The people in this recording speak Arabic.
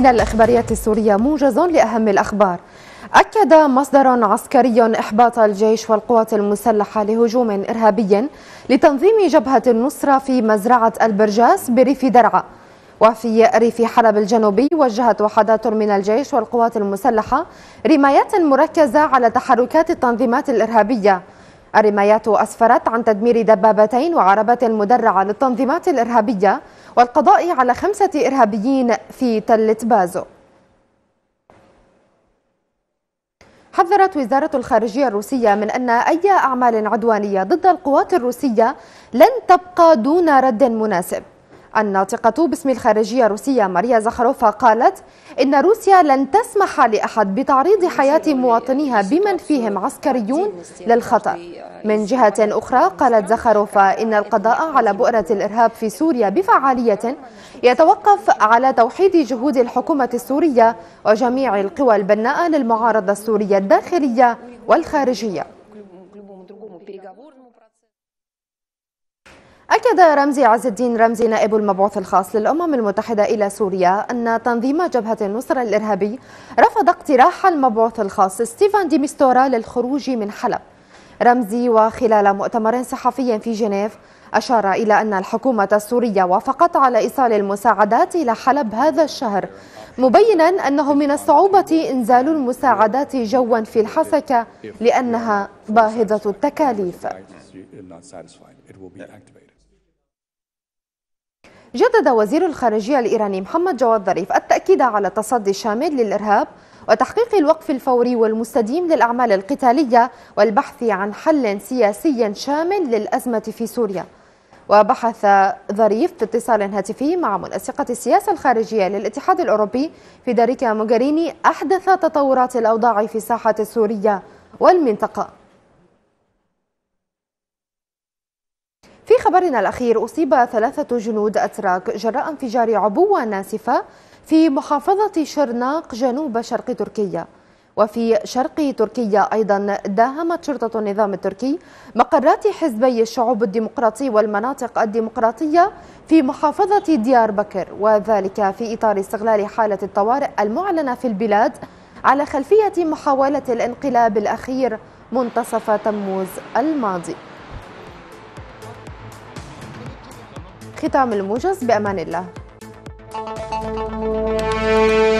من الإخباريات السورية موجز لأهم الأخبار أكد مصدر عسكري إحباط الجيش والقوات المسلحة لهجوم إرهابي لتنظيم جبهة النصرة في مزرعة البرجاس بريف درعا وفي ريف حلب الجنوبي وجهت وحدات من الجيش والقوات المسلحة رمايات مركزة على تحركات التنظيمات الإرهابية الرمايات أسفرت عن تدمير دبابتين وعربات مدرعة للتنظيمات الإرهابية والقضاء على خمسة إرهابيين في تل بازو حذرت وزارة الخارجية الروسية من أن أي أعمال عدوانية ضد القوات الروسية لن تبقى دون رد مناسب الناطقة باسم الخارجية الروسية ماريا زخروفا قالت إن روسيا لن تسمح لأحد بتعريض حياة مواطنيها بمن فيهم عسكريون للخطر من جهة أخرى قالت زخروفا إن القضاء على بؤرة الإرهاب في سوريا بفعالية يتوقف على توحيد جهود الحكومة السورية وجميع القوى البناءة للمعارضة السورية الداخلية والخارجية أكد رمزي عز الدين رمزي نائب المبعوث الخاص للأمم المتحدة إلى سوريا أن تنظيم جبهة النصرة الإرهابي رفض اقتراح المبعوث الخاص ستيفان ديمستورا للخروج من حلب رمزي وخلال مؤتمر صحفي في جنيف أشار إلى أن الحكومة السورية وافقت على إيصال المساعدات إلى حلب هذا الشهر مبينا أنه من الصعوبة إنزال المساعدات جوا في الحسكة لأنها باهظة التكاليف جدد وزير الخارجية الإيراني محمد جواد ظريف التأكيد على تصدي شامل للإرهاب وتحقيق الوقف الفوري والمستديم للأعمال القتالية والبحث عن حل سياسي شامل للأزمة في سوريا وبحث ظريف في اتصال هاتفي مع منسقة السياسة الخارجية للاتحاد الأوروبي فيدريكا موغريني أحدث تطورات الأوضاع في الساحة السورية والمنطقة في خبرنا الأخير أصيب ثلاثة جنود أتراك جراء انفجار عبوة ناسفة في محافظة شرناق جنوب شرق تركيا وفي شرق تركيا أيضا داهمت شرطة النظام التركي مقرات حزبي الشعوب الديمقراطي والمناطق الديمقراطية في محافظة ديار بكر وذلك في إطار استغلال حالة الطوارئ المعلنة في البلاد على خلفية محاولة الانقلاب الأخير منتصف تموز الماضي ختام الموجز بأمان الله